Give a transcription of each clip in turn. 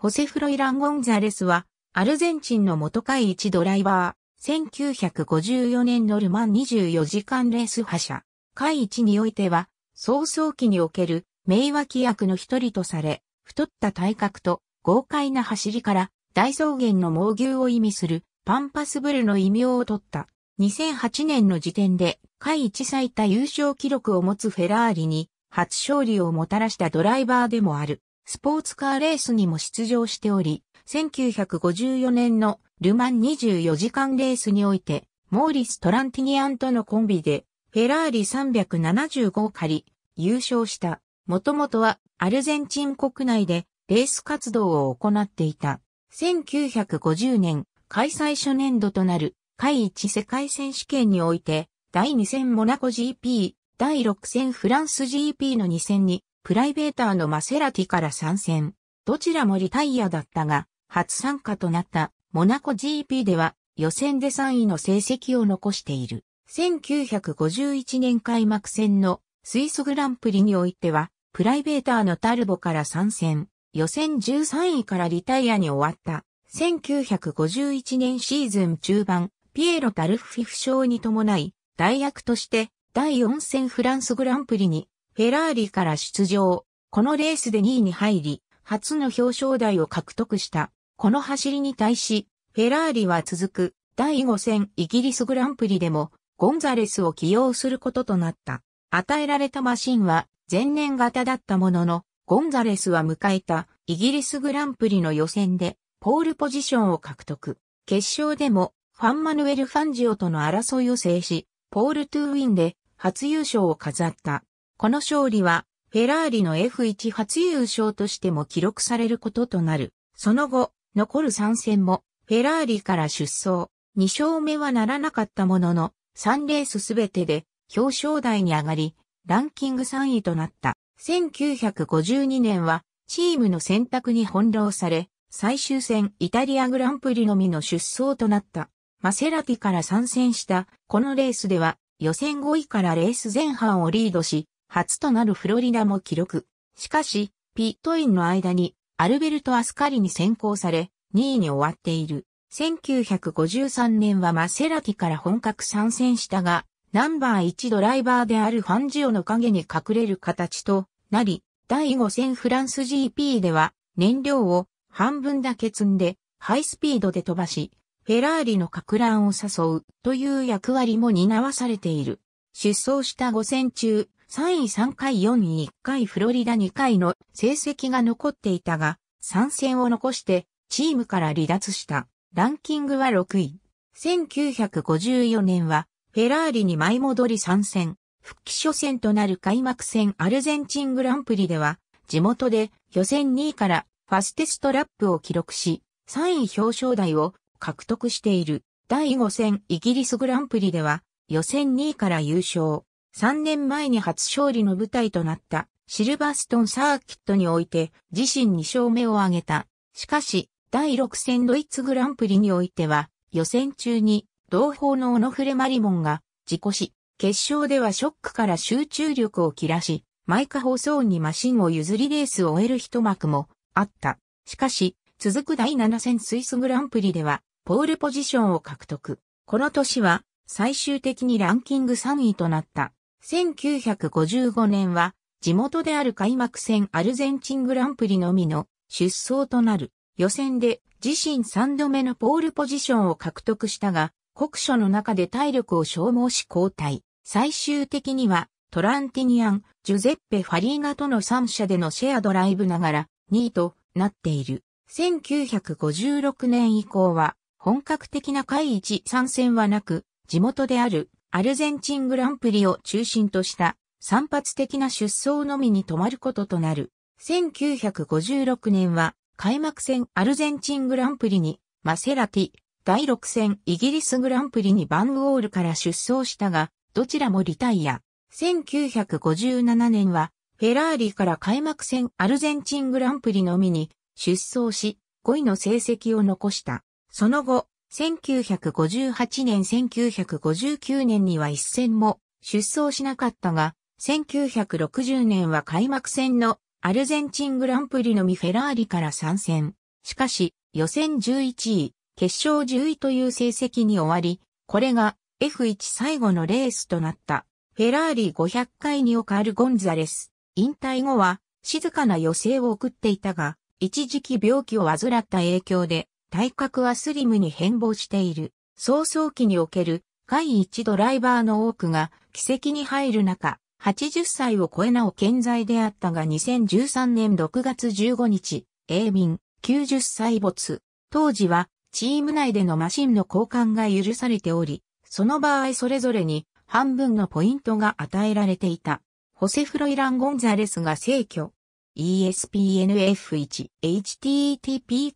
ホセフロイラン・ゴンザレスは、アルゼンチンの元会一ドライバー、1954年のルマン24時間レース覇者、会一においては、早々期における名脇役の一人とされ、太った体格と豪快な走りから大草原の猛牛を意味するパンパスブルの異名を取った。2008年の時点で、会一最多優勝記録を持つフェラーリに初勝利をもたらしたドライバーでもある。スポーツカーレースにも出場しており、1954年のルマン24時間レースにおいて、モーリス・トランティニアンとのコンビで、フェラーリ375を借り、優勝した。もともとはアルゼンチン国内でレース活動を行っていた。1950年、開催初年度となる、第一世界選手権において、第2戦モナコ GP、第6戦フランス GP の2戦にプライベーターのマセラティから参戦。どちらもリタイアだったが、初参加となったモナコ GP では予選で3位の成績を残している。1951年開幕戦のスイスグランプリにおいては、プライベーターのタルボから参戦。予選13位からリタイアに終わった。1951年シーズン中盤、ピエロ・タルフィフ賞に伴い、代役として第4戦フランスグランプリにフェラーリから出場。このレースで2位に入り、初の表彰台を獲得した。この走りに対し、フェラーリは続く第5戦イギリスグランプリでもゴンザレスを起用することとなった。与えられたマシンは前年型だったものの、ゴンザレスは迎えたイギリスグランプリの予選でポールポジションを獲得。決勝でもファンマヌエル・ファンジオとの争いを制し、ポール・トゥーウィンで初優勝を飾った。この勝利は、フェラーリの F1 初優勝としても記録されることとなる。その後、残る3戦も、フェラーリから出走、2勝目はならなかったものの、3レースすべてで表彰台に上がり、ランキング3位となった。1952年は、チームの選択に翻弄され、最終戦イタリアグランプリのみの出走となった。マセラティから参戦した、このレースでは、予選5位からレース前半をリードし、初となるフロリダも記録。しかし、ピットインの間にアルベルト・アスカリに先行され、2位に終わっている。1953年はマセラティから本格参戦したが、ナンバー1ドライバーであるファンジオの影に隠れる形となり、第5戦フランス GP では燃料を半分だけ積んでハイスピードで飛ばし、フェラーリの格乱を誘うという役割も担わされている。出走した5戦中、3位3回4位1回フロリダ2回の成績が残っていたが、参戦を残してチームから離脱した。ランキングは6位。1954年はフェラーリに舞い戻り参戦。復帰初戦となる開幕戦アルゼンチングランプリでは、地元で予選2位からファステストラップを記録し、3位表彰台を獲得している。第5戦イギリスグランプリでは、予選2位から優勝。3年前に初勝利の舞台となったシルバーストンサーキットにおいて自身2勝目を挙げた。しかし、第6戦ドイツグランプリにおいては、予選中に同胞のオノフレ・マリモンが事故し、決勝ではショックから集中力を切らし、毎回放送にマシンを譲りレースを終える一幕もあった。しかし、続く第7戦スイスグランプリでは、ポールポジションを獲得。この年は、最終的にランキング3位となった。1955年は、地元である開幕戦アルゼンチングランプリのみの出走となる予選で自身3度目のポールポジションを獲得したが、国書の中で体力を消耗し交代。最終的にはトランティニアン、ジュゼッペ・ファリーガとの3社でのシェアドライブながら2位となっている。1956年以降は本格的な回一参戦はなく、地元であるアルゼンチングランプリを中心とした散発的な出走のみに止まることとなる。1956年は開幕戦アルゼンチングランプリにマセラティ、第6戦イギリスグランプリにバングオールから出走したが、どちらもリタイア。1957年はフェラーリから開幕戦アルゼンチングランプリのみに出走し、5位の成績を残した。その後、1958年1959年には一戦も出走しなかったが、1960年は開幕戦のアルゼンチングランプリのみフェラーリから参戦。しかし、予選11位、決勝10位という成績に終わり、これが F1 最後のレースとなった。フェラーリ500回にオカル・ゴンザレス。引退後は静かな余生を送っていたが、一時期病気を患った影響で体格はスリムに変貌している。早々期における、第一ドライバーの多くが、奇跡に入る中、80歳を超えなお健在であったが2013年6月15日、永眠、90歳没。当時は、チーム内でのマシンの交換が許されており、その場合それぞれに半分のポイントが与えられていた。ホセフロイラン・ゴンザレスが逝去。e s p n f 1 h t t p j e s p n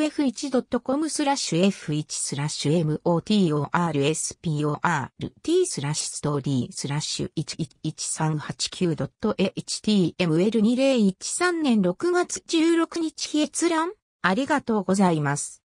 f 1 c o m スラッシュ f1 スラッシュ motorsport スラッシュストーリースラッシュ 111389.html2013 年6月16日閲覧ありがとうございます。